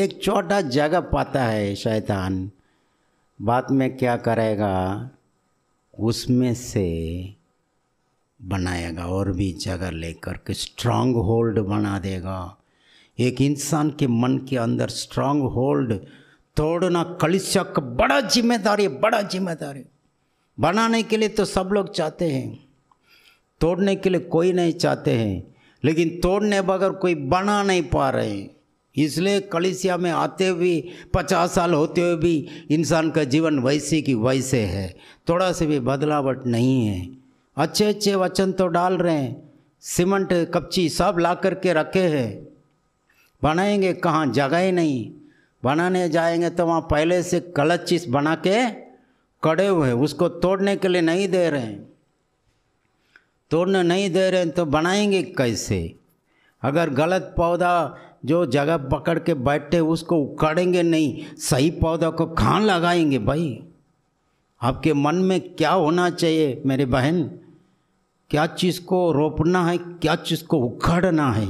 एक छोटा जगह पाता है शैतान बाद में क्या करेगा उसमें से बनाएगा और भी जगह लेकर के स्ट्रांग होल्ड बना देगा एक इंसान के मन के अंदर स्ट्रांग होल्ड तोड़ना कलिशा बड़ा जिम्मेदारी बड़ा जिम्मेदारी बनाने के लिए तो सब लोग चाहते हैं तोड़ने के लिए कोई नहीं चाहते हैं लेकिन तोड़ने बगैर कोई बना नहीं पा रहे हैं इसलिए कलिसिया में आते हुए पचास साल होते हुए भी इंसान का जीवन वैसे की वैसे है थोड़ा से भी बदलावट नहीं है अच्छे अच्छे वचन तो डाल रहे हैं सीमेंट कपची सब ला करके रखे हैं बनाएंगे कहाँ जगह ही नहीं बनाने जाएंगे तो वहाँ पहले से गलत चीज़ बना के कड़े हुए हैं उसको तोड़ने के लिए नहीं दे रहे हैं तोड़ने नहीं दे रहे हैं तो बनाएंगे कैसे अगर गलत पौधा जो जगह पकड़ के बैठे उसको उखाड़ेंगे नहीं सही पौधा को खान लगाएंगे भाई आपके मन में क्या होना चाहिए मेरे बहन क्या चीज़ को रोपना है क्या चीज़ को उखाड़ना है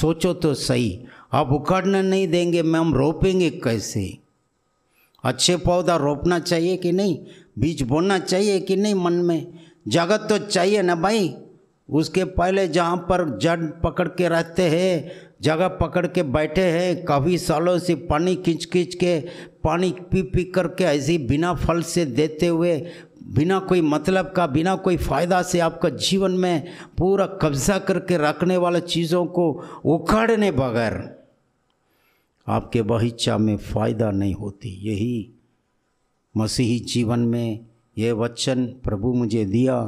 सोचो तो सही आप उखाड़ने नहीं देंगे मैं हम रोपेंगे कैसे अच्छे पौधा रोपना चाहिए कि नहीं बीज बोना चाहिए कि नहीं मन में जगत तो चाहिए ना भाई उसके पहले जहाँ पर जड़ पकड़ के रहते हैं जगह पकड़ के बैठे हैं काफ़ी सालों से पानी खींच खींच के पानी पी पी करके ऐसे बिना फल से देते हुए बिना कोई मतलब का बिना कोई फ़ायदा से आपका जीवन में पूरा कब्जा करके रखने वाले चीज़ों को उखाड़ने बगैर आपके बगीचा में फ़ायदा नहीं होती यही मसीही जीवन में यह वचन प्रभु मुझे दिया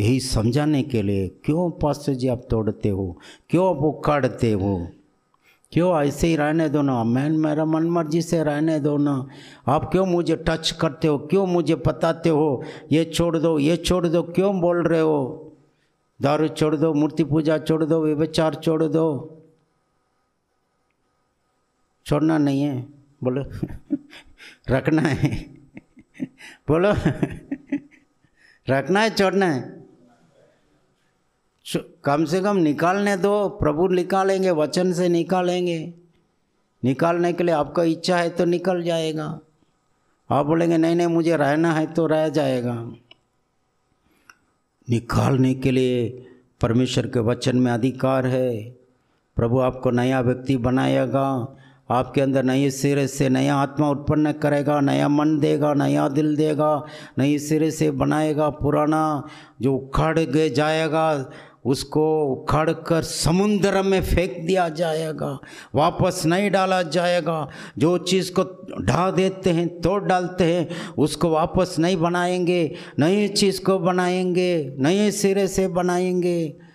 यही समझाने के लिए क्यों पास्टर जी आप तोड़ते हो क्यों आप उखाड़ते हो क्यों ऐसे ही रहने दो ना मैं मेरा मन मर्जी से रहने दो ना आप क्यों मुझे टच करते हो क्यों मुझे बताते हो ये छोड़ दो ये छोड़ दो क्यों बोल रहे हो दारू छोड़ दो मूर्ति पूजा छोड़ दो व्यभिचार छोड़ दो छोड़ना नहीं है बोलो रखना है बोलो रखना है छोड़ना है कम से कम निकालने दो प्रभु निकालेंगे वचन से निकालेंगे निकालने के लिए आपका इच्छा है तो निकल जाएगा आप बोलेंगे नहीं नहीं मुझे रहना है तो रह जाएगा निकालने के लिए परमेश्वर के वचन में अधिकार है प्रभु आपको नया व्यक्ति बनाएगा आपके अंदर नए सिरे से नया आत्मा उत्पन्न करेगा नया मन देगा नया दिल देगा नए सिरे से बनाएगा पुराना जो उखाड़ गए जाएगा उसको उखाड़ कर समुद्र में फेंक दिया जाएगा वापस नहीं डाला जाएगा जो चीज़ को ढा देते हैं तोड़ डालते हैं उसको वापस नहीं बनाएंगे नई चीज़ को बनाएंगे नए सिरे से बनाएंगे